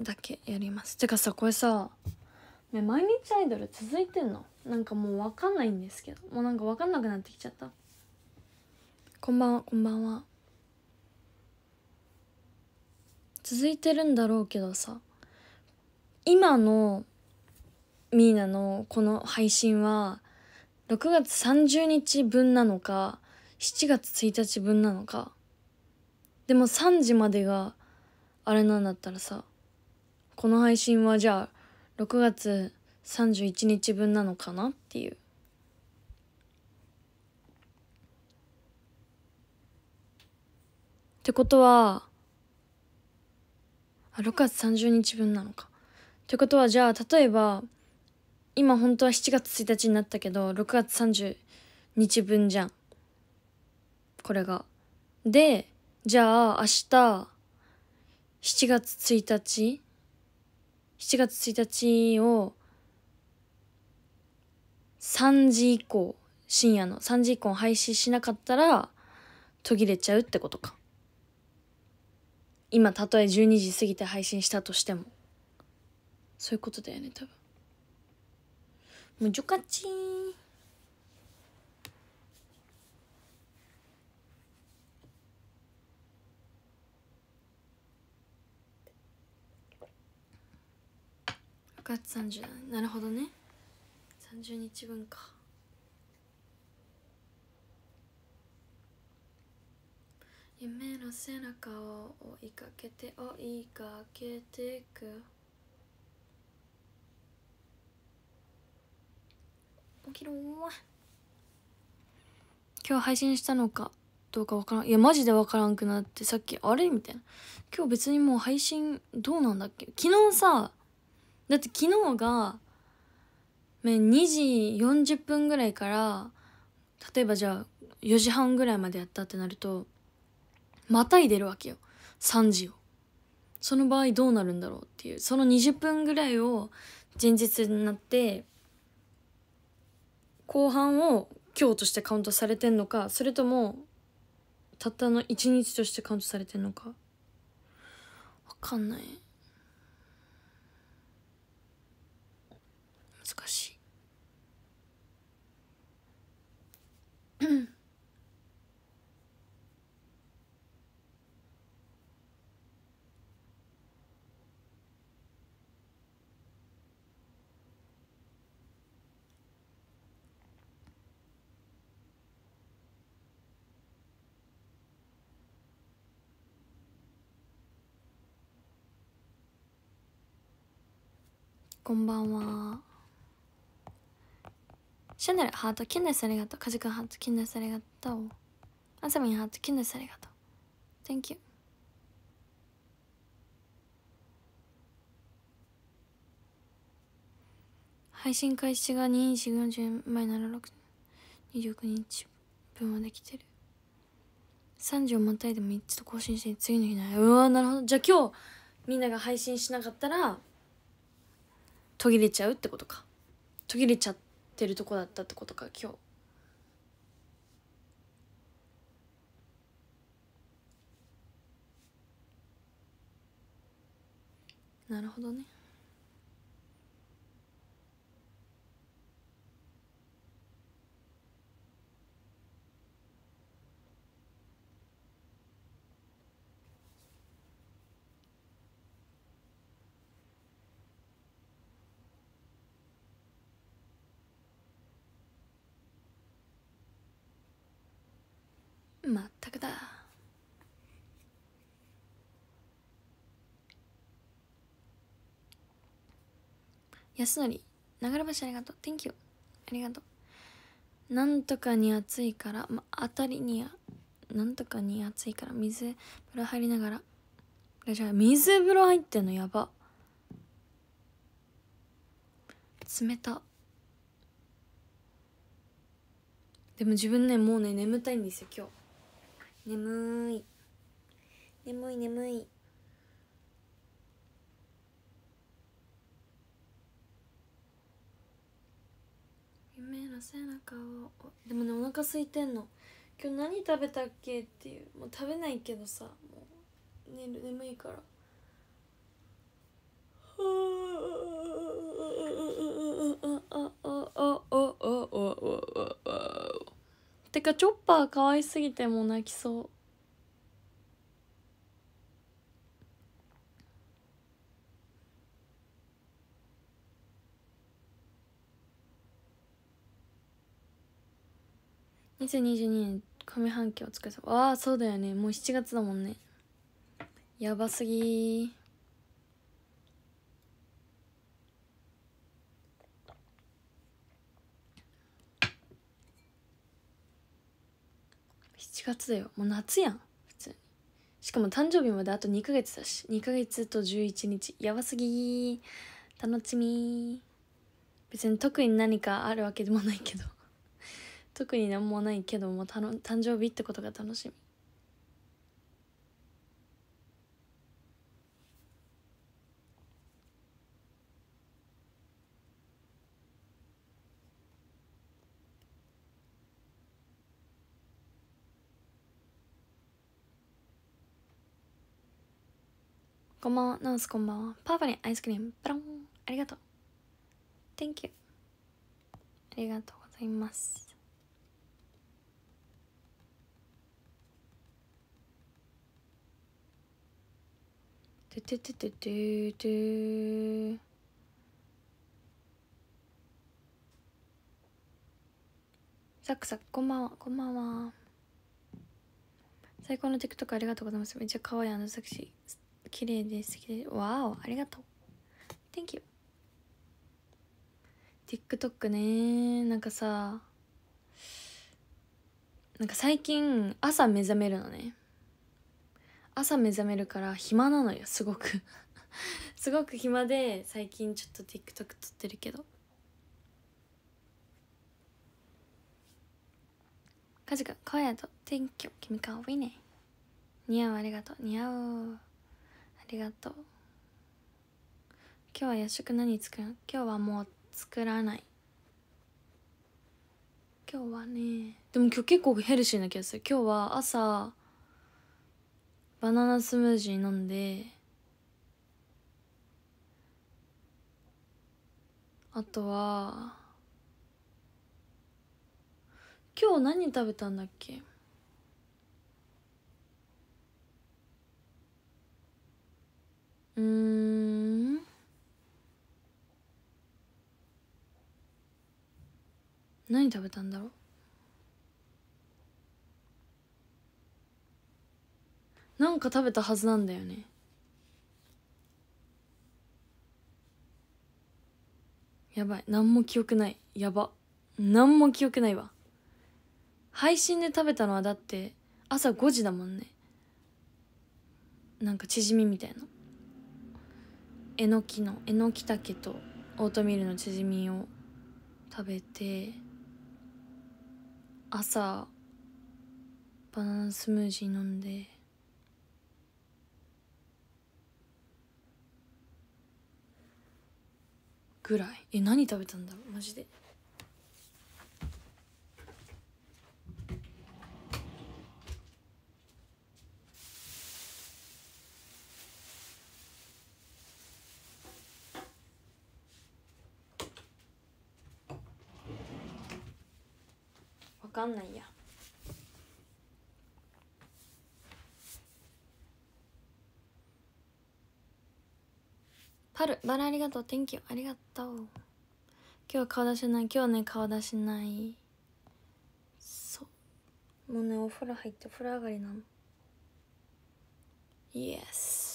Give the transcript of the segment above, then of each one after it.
だけやりますてかさこれさ、ね、毎日アイドル続いてんのなんかもう分かんないんですけどもうなんか分かんなくなってきちゃったこんばんはこんばんは続いてるんだろうけどさ今のミーナのこの配信は6月30日分なのか7月1日分なのかでも3時までがあれなんだったらさこの配信はじゃあ6月31日分なのかなっていう。ってことはあ6月30日分なのか。ってことはじゃあ例えば今本当は7月1日になったけど6月30日分じゃんこれが。でじゃあ明日7月1日7月1日を3時以降深夜の3時以降廃止しなかったら途切れちゃうってことか今たとえ12時過ぎて配信したとしてもそういうことだよね多分もうジョカチン月30なるほどね30日分か夢の背中を追いかけて追いかけてく起きろ今日配信したのかどうかわからんいやマジでわからんくなってさっきあれみたいな今日別にもう配信どうなんだっけ昨日さだって昨日が、ね、2時40分ぐらいから例えばじゃあ4時半ぐらいまでやったってなるとまたいでるわけよ3時をその場合どうなるんだろうっていうその20分ぐらいを前日になって後半を今日としてカウントされてんのかそれともたったの1日としてカウントされてんのか分かんない懐かしいこんばんは。シャネルハートキンネスありがとうカジカハートキンネスありがとうアサミンハートキンネスありがとう Thank you 配信開始が2日40前なら629日分はできてる30をまたいでも3つと更新して次の日ないうわなるほどじゃあ今日みんなが配信しなかったら途切れちゃうってことか途切れちゃっててるとこだったってことか今日。なるほどね。まったくだ安典流れ星ありがとう Thank you ありがとうなんとかに暑いから、ま、あたりになんとかに暑いから水風呂入りながらじゃあ水風呂入ってんのやば冷たでも自分ねもうね眠たいんですよ今日眠い眠い眠い夢の背中をでもねお腹空いてんの今日何食べたっけっていうもう食べないけどさもう寝る眠いからはああああああああああああああああてかチョッパー可愛すぎてもう泣きそう2022年上半期お疲れ様ああそうだよねもう7月だもんねやばすぎ7月だよもう夏やん普通にしかも誕生日まであと2ヶ月だし2ヶ月と11日やばすぎ楽しみ別に特に何かあるわけでもないけど 特に何もないけども誕生日ってことが楽しみこんばんは、ナースこんばんは。パーパリンアイスクリーム、パロン。ありがとう。Thank you. ありがとうございます。トゥトゥトゥトゥトゥトゥ。サクサク、こんばんは、こんばんは。最高の TikTok ありがとうございます。めっちゃ可愛いあのセクシー。綺麗です綺麗わおありがとう Thank you TikTok ねなんかさなんか最近朝目覚めるのね朝目覚めるから暇なのよすごく すごく暇で最近ちょっと TikTok 撮ってるけどカジわやと天気君かわいいね。似合うありがとう。似合う。りがとう今日は夜食何作る今日はもう作らない今日はねでも今日結構ヘルシーな気がする今日は朝バナナスムージー飲んであとは今日何食べたんだっけうん何食べたんだろうなんか食べたはずなんだよねやばい何も記憶ないやば何も記憶ないわ配信で食べたのはだって朝5時だもんねなんかチヂミみたいなえのきのえのきたけとオートミールのチヂミを食べて朝バナナスムージー飲んでぐらいえ何食べたんだろうマジで。んないやパルバラありがとう天気ありがとう今日は顔出しない今日はね顔出しないそうもうねお風呂入ってお風呂上がりなのイエス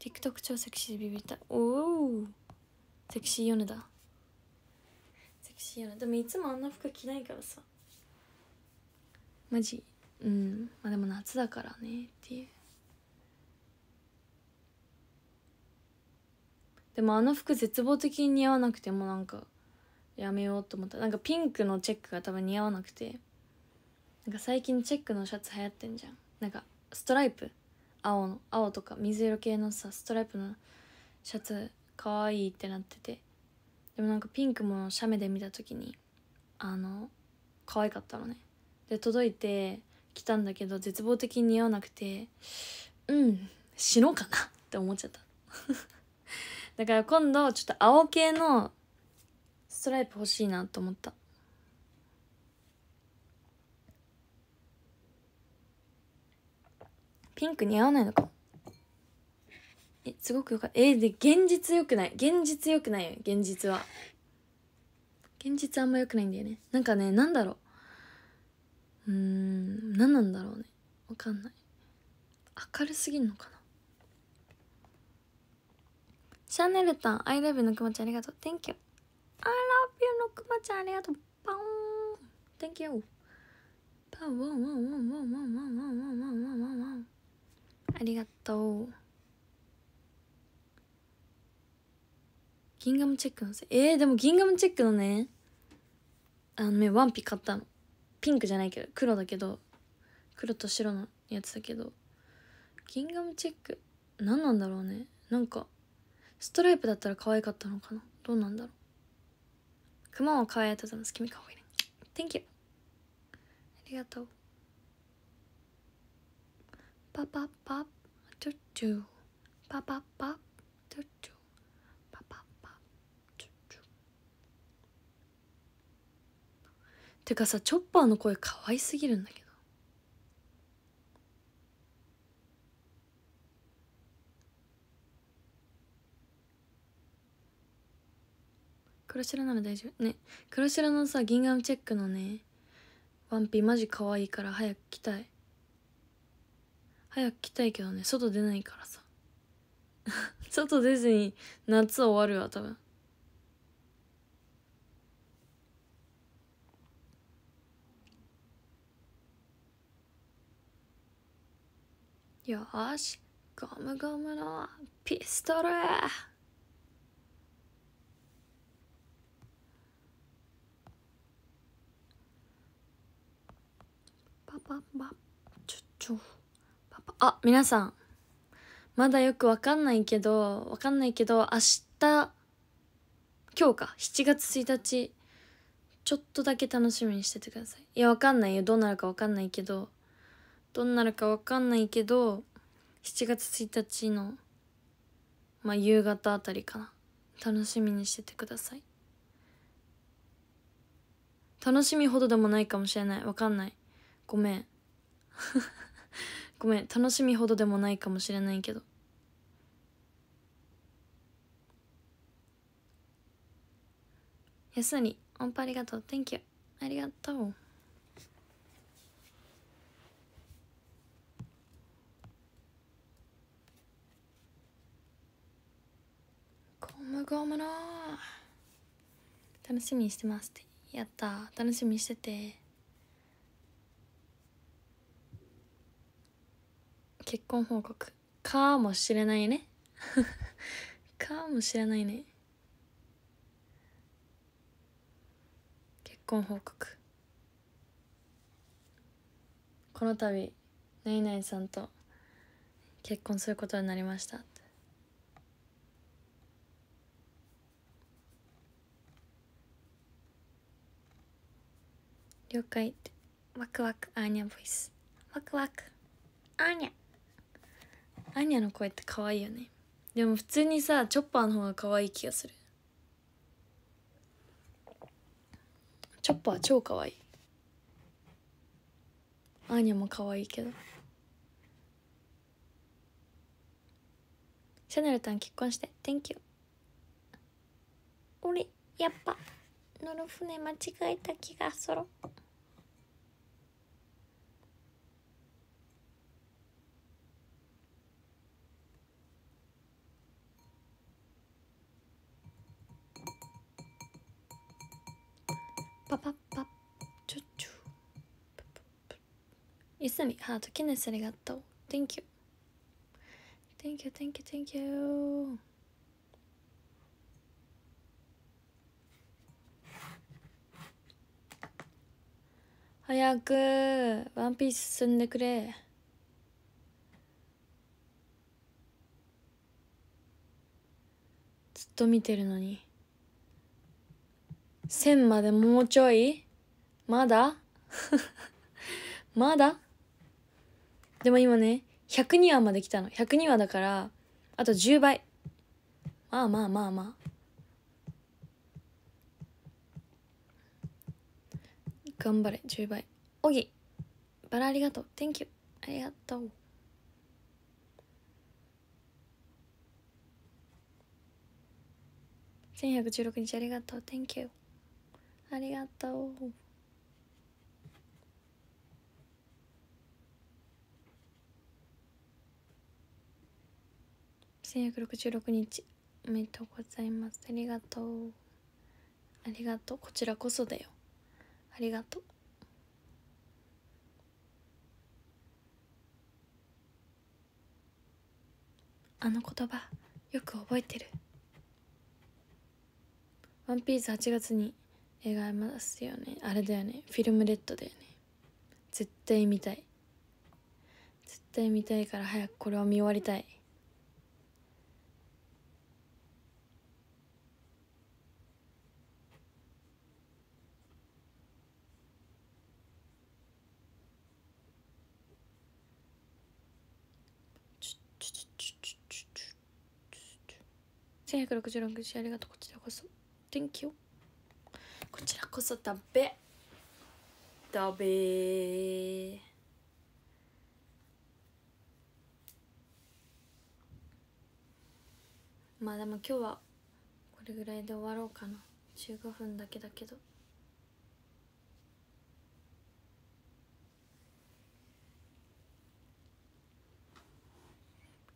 TikTok 超セクシーでビビったおおセクシーヨネだセクシーヨネでもいつもあんな服着ないからさマジうんまあでも夏だからねっていうでもあの服絶望的に似合わなくてもなんかやめようと思ったなんかピンクのチェックが多分似合わなくてなんか最近チェックのシャツ流行ってんじゃんなんかストライプ青の青とか水色系のさストライプのシャツかわいいってなっててでもなんかピンクも写メで見た時にあの可愛かったのねで届いて来たんだけど絶望的に似合わなくてうん死のうかな って思っちゃった だから今度ちょっと青系のストライプ欲しいなと思ったピンク似合わないのかえすごくよかったえで現実よくない現実よくないよ現実は現実あんまよくないんだよねなんかねなんだろううん何なんだろうねわかんない明るすぎんのかなシャネルタン、I love のくまちゃんありがとう。Thank you.I love you のくまちゃんありがとう。パオン。Thank you. パオン、ワン、ワン、ワン、ワン、ワン、ワン、ワン、ワン、ワン、ワン、ワン。ありがとうギンガムチェックのせえー、でもギンガムチェックのねあのねワンピ買ったのピンクじゃないけど黒だけど黒と白のやつだけどギンガムチェック何なんだろうねなんかストライプだったら可愛かったのかなどうなんだろうクマは可愛いと思います君かわいいね Thank you ありがとうパパパチュチュパパパチュチュパパパチュチュてかさチョッパーの声かわいすぎるんだけど黒白なら大丈夫ね黒白のさ銀ムチェックのねワンピマジ可愛いから早く着たい早く来たいけどね外出ないからさ 外出ずに夏終わるわ多分よしゴムゴムのピストルパパパちょちょあ、皆さん。まだよくわかんないけど、わかんないけど、明日、今日か、7月1日、ちょっとだけ楽しみにしててください。いや、わかんないよ。どうなるかわかんないけど、どうなるかわかんないけど、7月1日の、まあ、夕方あたりかな。楽しみにしててください。楽しみほどでもないかもしれない。わかんない。ごめん。ごめん楽しみほどでもないかもしれないけどやすに音符ありがとう Thank you ありがとうゴムゴムの楽しみにしてますってやった楽しみにしてて結婚報告かもしれないね かもしれないね結婚報告この度何イさんと結婚することになりました了解ってワクワクアーニャボイスワクワクアーニャアニャの声って可愛いよねでも普通にさチョッパーの方が可愛い気がするチョッパー超可愛いアーニャも可愛いけどシャネルタン結婚して Thank you 俺やっぱ乗る船間違えた気がするすみハートキネスありがとう Thank you Thank you Thank you Thank you 早くワンピース進んでくれずっと見てるのに1000までもうちょいまだ まだでも今ね102話まで来たの102話だからあと10倍まあまあまあまあ頑張れ10倍おぎバラありがとう Thank you ありがとう1116日ありがとう Thank you ありがとう1六6 6日おめでとうございますありがとうありがとうこちらこそだよありがとうあの言葉よく覚えてる「ワンピース8月に映画ありますよねあれだよねフィルムレッドだよね絶対見たい絶対見たいから早くこれを見終わりたい千百六十六日ありがとうこちらこそ Thank you こちらこそ食べ食べまあでも今日はこれぐらいで終わろうかな15分だけだけど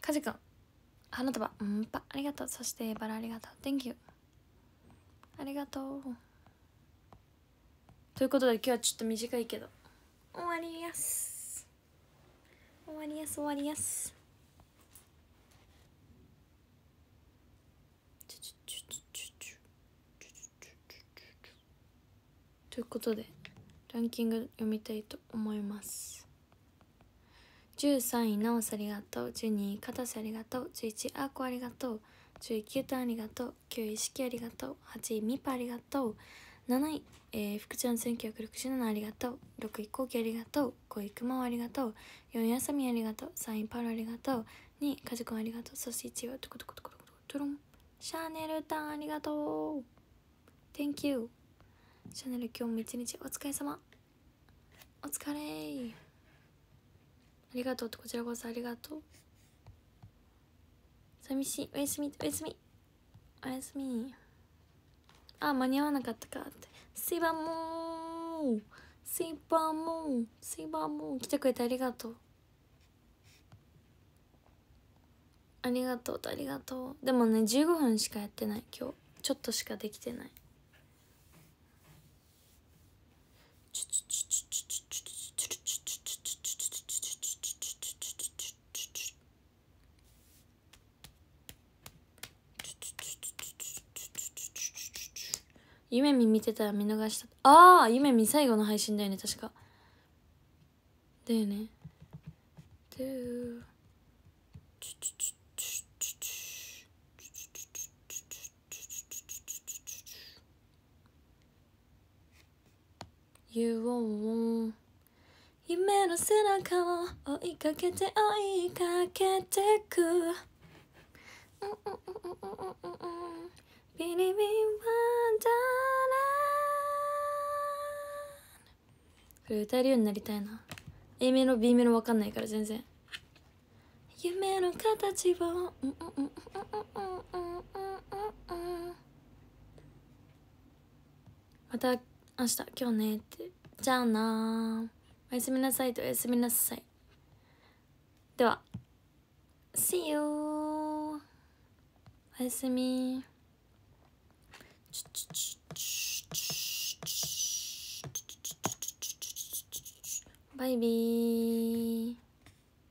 カジ君花束うんぱありがとうそしてバラありがとう Thank you ありがとうということで今日はちょっと短いけど終わりやす終わりやす終わりやすということでランキング読みたいと思います13位なおさありがとう12位かたせありがとう11位あこありがとう10位キュータンありがとう9位しきありがとう8位みぱありがとう7位、えー、福ちゃん1967ありがとう6位こうきありがとう5位くまをありがとう4位あさみありがとう3位パロありがとう2位かじくんありがとうそして1位はトコトコトコトコトロンシャーネルタンありがとう Thank you シャネル今日も一日お疲れ様お疲れりがとうってこちらこそありがとう寂しいおやすみおやすみおやすみあ間に合わなかったかってスイバーモースイバーモースイバーモー来てくれてありがとうありがとうとありがとうでもね15分しかやってない今日ちょっとしかできてないちょちょ夢見見てたら見逃した。ああ夢見最後の配信だよね、確か。だよね。でー。ちゅちゅちゅちゅち夢の背中を追いかけて追いかけてく、うんうんうんうんうんうんビリビ i ワン e in w これ歌えるようになりたいな A メロ B メロわかんないから全然夢の形をまた明日今日ねってじゃあなおやすみなさいとおやすみなさいでは See you おやすみバイビー